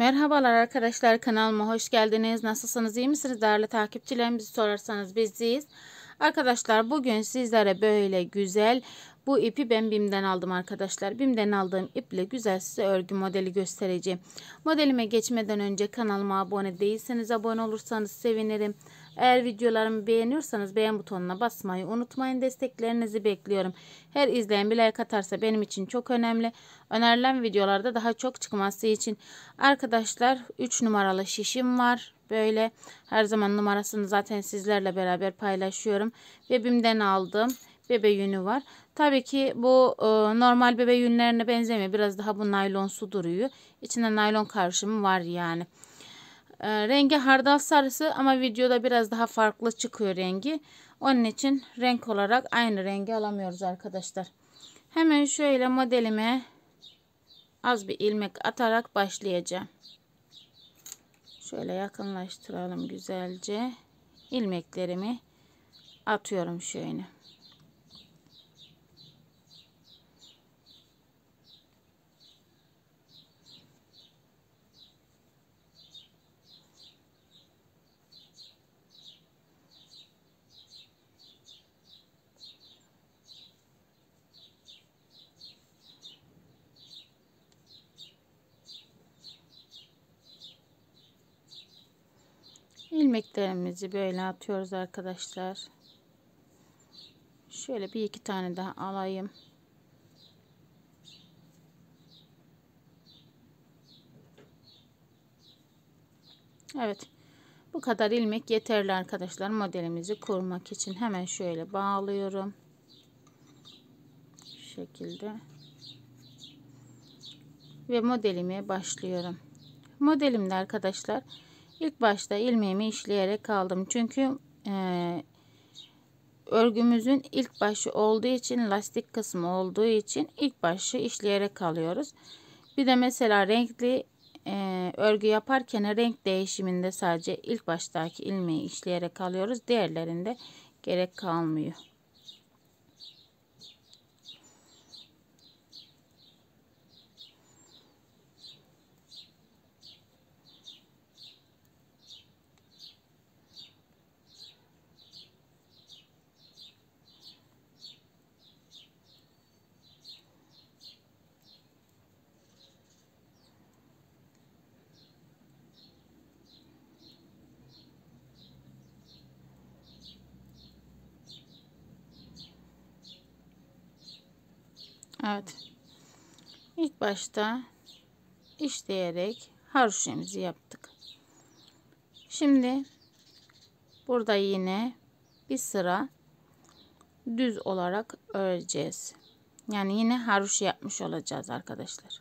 Merhabalar arkadaşlar kanalıma hoş geldiniz. Nasılsınız iyi misiniz değerli takipçilerim bizi sorarsanız biziz. Arkadaşlar bugün sizlere böyle güzel bu ipi ben BİM'den aldım arkadaşlar. BİM'den aldığım iple güzel size örgü modeli göstereceğim. Modelime geçmeden önce kanalıma abone değilseniz abone olursanız sevinirim. Eğer videolarımı beğeniyorsanız beğen butonuna basmayı unutmayın. Desteklerinizi bekliyorum. Her izleyen bir like atarsa benim için çok önemli. Önerilen videolarda daha çok çıkması için. Arkadaşlar 3 numaralı şişim var. Böyle her zaman numarasını zaten sizlerle beraber paylaşıyorum. Bebimden aldım bebe yünü var. Tabii ki bu e, normal bebe yünlerine benzemiyor. Biraz daha bu naylon su duruyor. İçinde naylon karışımı var yani. E, rengi hardal sarısı ama videoda biraz daha farklı çıkıyor rengi. Onun için renk olarak aynı rengi alamıyoruz arkadaşlar. Hemen şöyle modelime az bir ilmek atarak başlayacağım. Şöyle yakınlaştıralım güzelce. İlmeklerimi atıyorum şöyle. ilmeklerimizi böyle atıyoruz arkadaşlar. Şöyle bir iki tane daha alayım. Evet. Bu kadar ilmek yeterli arkadaşlar modelimizi kurmak için. Hemen şöyle bağlıyorum. Şu şekilde. Ve modelime başlıyorum. Modelimde arkadaşlar İlk başta ilmeğimi işleyerek aldım. Çünkü e, örgümüzün ilk başı olduğu için lastik kısmı olduğu için ilk başı işleyerek alıyoruz. Bir de mesela renkli e, örgü yaparken renk değişiminde sadece ilk baştaki ilmeği işleyerek alıyoruz. Diğerlerinde gerek kalmıyor. Evet. İlk başta işleyerek haroşemizi yaptık. Şimdi burada yine bir sıra düz olarak öreceğiz. Yani yine haroşa yapmış olacağız arkadaşlar.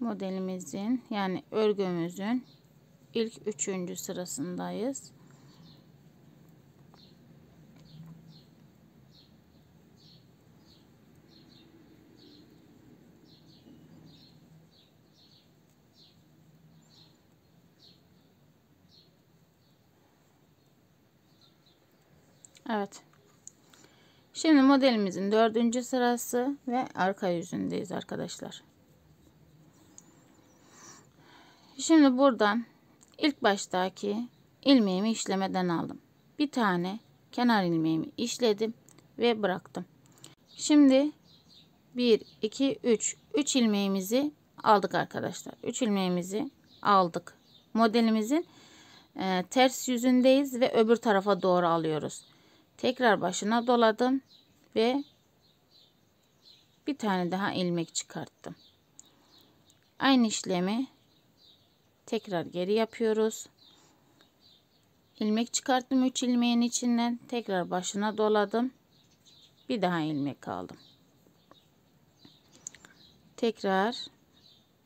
modelimizin yani örgümüzün ilk üçüncü sırasındayız. Evet. Şimdi modelimizin dördüncü sırası ve arka yüzündeyiz arkadaşlar. Şimdi buradan ilk baştaki ilmeğimi işlemeden aldım. Bir tane kenar ilmeğimi işledim ve bıraktım. Şimdi 1 2 3 3 ilmeğimizi aldık arkadaşlar. 3 ilmeğimizi aldık. Modelimizin e, ters yüzündeyiz ve öbür tarafa doğru alıyoruz. Tekrar başına doladım ve bir tane daha ilmek çıkarttım. Aynı işlemi tekrar geri yapıyoruz ilmek çıkarttım 3 ilmeğin içinden tekrar başına doladım bir daha ilmek aldım tekrar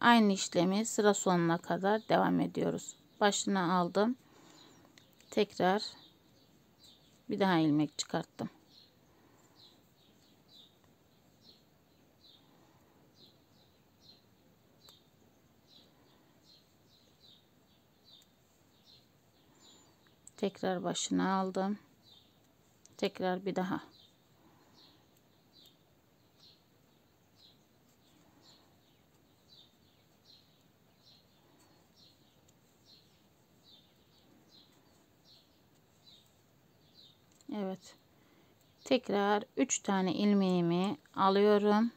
aynı işlemi sıra sonuna kadar devam ediyoruz başına aldım tekrar bir daha ilmek çıkarttım tekrar başına aldım tekrar bir daha Evet tekrar 3 tane ilmeğimi alıyorum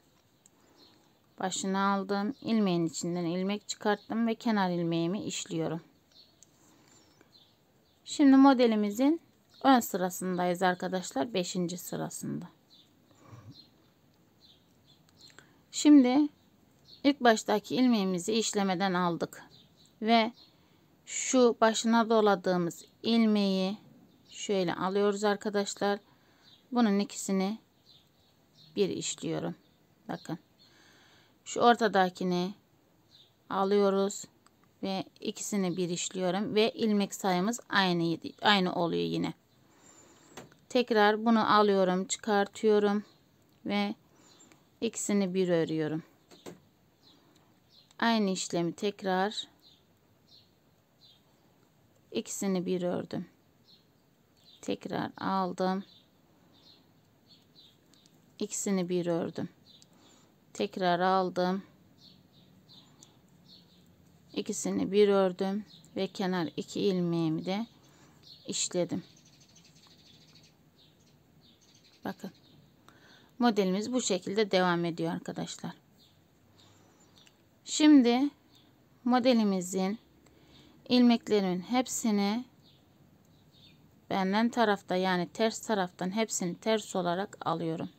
başına aldım ilmeğin içinden ilmek çıkarttım ve kenar ilmeğimi işliyorum Şimdi modelimizin ön sırasındayız arkadaşlar. 5. sırasında. Şimdi ilk baştaki ilmeğimizi işlemeden aldık ve şu başına doladığımız ilmeği şöyle alıyoruz arkadaşlar. Bunun ikisini bir işliyorum. Bakın. Şu ortadakini alıyoruz ve ikisini bir işliyorum ve ilmek sayımız aynı aynı oluyor yine. Tekrar bunu alıyorum, çıkartıyorum ve ikisini bir örüyorum. Aynı işlemi tekrar ikisini bir ördüm. Tekrar aldım. ikisini bir ördüm. Tekrar aldım ikisini bir ördüm ve kenar iki ilmeğimi de işledim bakın modelimiz bu şekilde devam ediyor arkadaşlar şimdi modelimizin ilmeklerin hepsini benden tarafta yani ters taraftan hepsini ters olarak alıyorum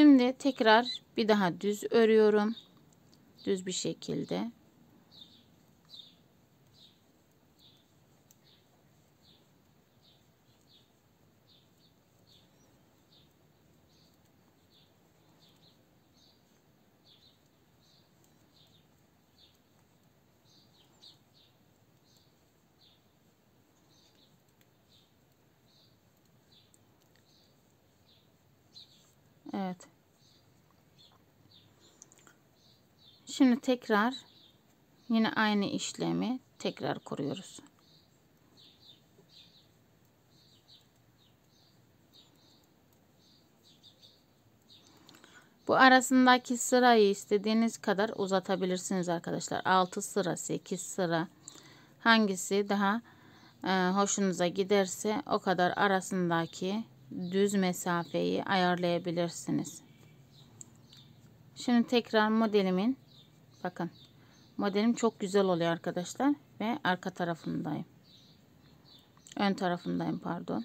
Şimdi tekrar bir daha düz örüyorum. Düz bir şekilde. Evet. Şimdi tekrar yine aynı işlemi tekrar kuruyoruz. Bu arasındaki sırayı istediğiniz kadar uzatabilirsiniz arkadaşlar. 6 sıra, 8 sıra hangisi daha e, hoşunuza giderse o kadar arasındaki düz mesafeyi ayarlayabilirsiniz. Şimdi tekrar modelimin bakın modelim çok güzel oluyor arkadaşlar ve arka tarafındayım. Ön tarafındayım pardon.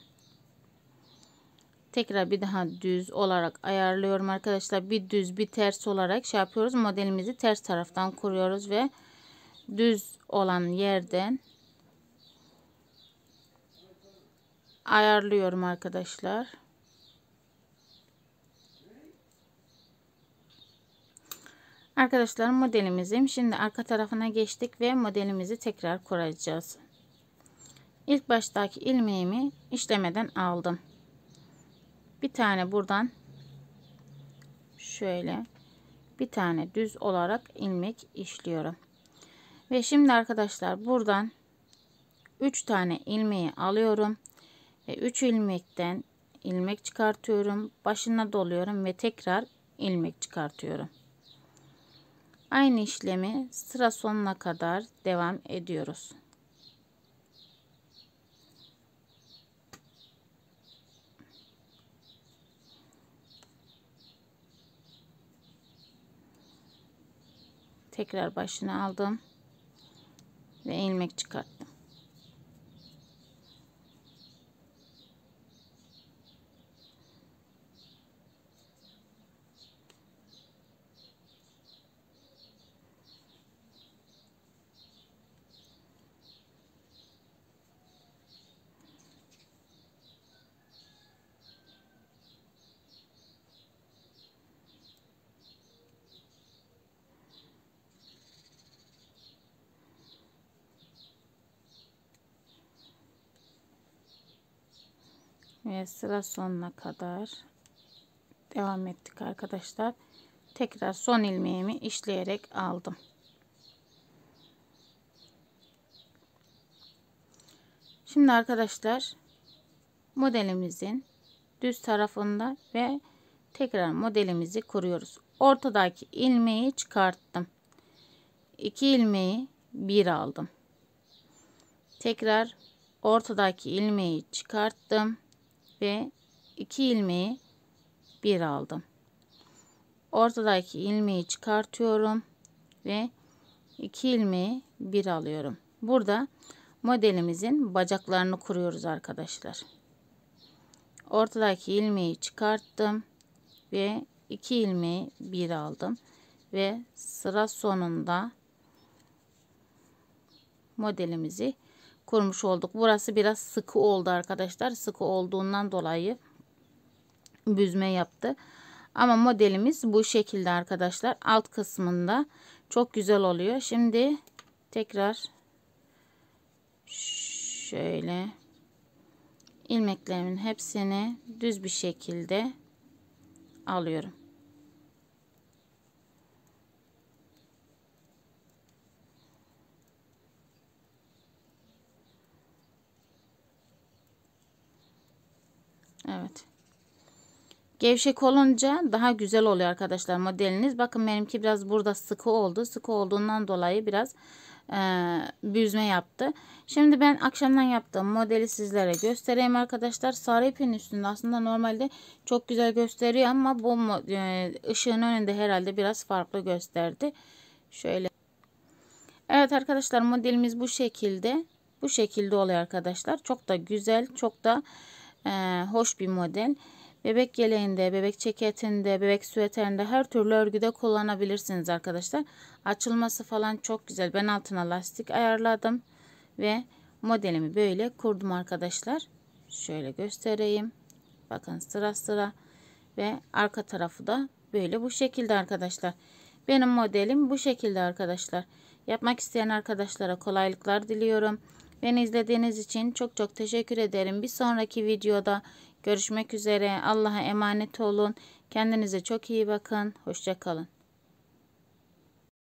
Tekrar bir daha düz olarak ayarlıyorum arkadaşlar. Bir düz bir ters olarak şey yapıyoruz. Modelimizi ters taraftan kuruyoruz ve düz olan yerden ayarlıyorum arkadaşlar. Arkadaşlar modelimizim şimdi arka tarafına geçtik ve modelimizi tekrar kuracağız. İlk baştaki ilmeğimi işlemeden aldım. Bir tane buradan şöyle bir tane düz olarak ilmek işliyorum. Ve şimdi arkadaşlar buradan 3 tane ilmeği alıyorum. 3 e, ilmekten ilmek çıkartıyorum. Başına doluyorum ve tekrar ilmek çıkartıyorum. Aynı işlemi sıra sonuna kadar devam ediyoruz. Tekrar başına aldım ve ilmek çıkarttım. ve sıra sonuna kadar devam ettik arkadaşlar. Tekrar son ilmeğimi işleyerek aldım. Şimdi arkadaşlar modelimizin düz tarafında ve tekrar modelimizi kuruyoruz. Ortadaki ilmeği çıkarttım. 2 ilmeği 1 aldım. Tekrar ortadaki ilmeği çıkarttım ve 2 ilmeği bir aldım. Ortadaki ilmeği çıkartıyorum ve 2 ilmeği bir alıyorum. Burada modelimizin bacaklarını kuruyoruz arkadaşlar. Ortadaki ilmeği çıkarttım ve 2 ilmeği bir aldım ve sıra sonunda modelimizi kurmuş olduk. Burası biraz sıkı oldu arkadaşlar. Sıkı olduğundan dolayı büzme yaptı. Ama modelimiz bu şekilde arkadaşlar. Alt kısmında çok güzel oluyor. Şimdi tekrar şöyle ilmeklerimin hepsini düz bir şekilde alıyorum. Evet. Gevşek olunca daha güzel oluyor arkadaşlar modeliniz. Bakın benimki biraz burada sıkı oldu. Sıkı olduğundan dolayı biraz e, büzme yaptı. Şimdi ben akşamdan yaptığım modeli sizlere göstereyim arkadaşlar. Sarı ipin üstünde aslında normalde çok güzel gösteriyor ama bu e, ışığın önünde herhalde biraz farklı gösterdi. Şöyle. Evet arkadaşlar modelimiz bu şekilde. Bu şekilde oluyor arkadaşlar. Çok da güzel, çok da e, hoş bir model. Bebek yeleğinde, bebek ceketinde, bebek süveterinde her türlü örgüde kullanabilirsiniz arkadaşlar. Açılması falan çok güzel. Ben altına lastik ayarladım ve modelimi böyle kurdum arkadaşlar. Şöyle göstereyim. Bakın sıra sıra ve arka tarafı da böyle bu şekilde arkadaşlar. Benim modelim bu şekilde arkadaşlar. Yapmak isteyen arkadaşlara kolaylıklar diliyorum. Beni izlediğiniz için çok çok teşekkür ederim. Bir sonraki videoda görüşmek üzere. Allah'a emanet olun. Kendinize çok iyi bakın. Hoşçakalın.